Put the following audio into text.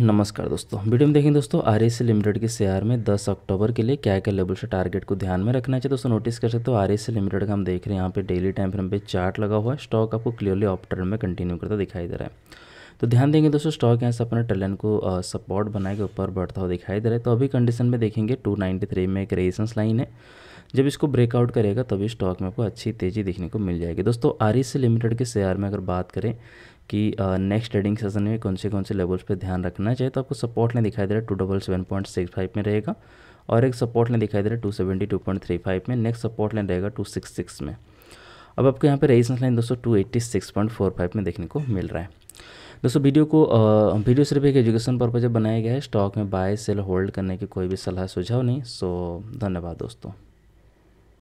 नमस्कार दोस्तों वीडियो में देखेंगे दोस्तों आर एस लिमिटेड के शेयर में 10 अक्टूबर के लिए क्या क्या लेवल से टारगेट को ध्यान में रखना चाहिए दोस्तों नोटिस कर सकते हो आर एस लिमिटेड का हम देख रहे हैं यहाँ पे डेली टाइम फ्रेम पे चार्ट लगा हुआ है स्टॉक आपको क्लियरली ऑफ टर्न में कंटिन्यू करता दिखाई दे रहा है तो ध्यान देंगे दोस्तों स्टॉक यहाँ से अपने टेलन को सपोर्ट बना के ऊपर बढ़ता हुआ दिखाई दे रहा है तो अभी कंडीशन में देखेंगे टू में एक रेजिस्टेंस लाइन है जब इसको ब्रेकआउट करेगा तभी स्टॉक में आपको अच्छी तेज़ी देखने को मिल जाएगी दोस्तों आर लिमिटेड के शेयर में अगर बात करें कि नेक्स्ट ट्रेडिंग सेशन में कौन से कौन से लेवल्स पे ध्यान रखना चाहिए तो आपको सपोर्ट नहीं दिखाई दे रहा है two double seven point six five में रहेगा और एक सपोर्ट नहीं दिखाई दे रहा है two seventy two point three five में नेक्स्ट सपोर्ट लाइन रहेगा टू सिक्स सिक्स में अब आपको यहाँ पे रेजिस्टेंस लाइन दोस्तों two eighty six point four five में देखने को मिल रहा है दोस्तों वीडियो को आ, वीडियो सिर्फ एक एजुकेशन पर्पज बनाया गया है स्टॉक में बाय सेल होल्ड करने की कोई भी सलाह सुझाव नहीं सो धन्यवाद दोस्तों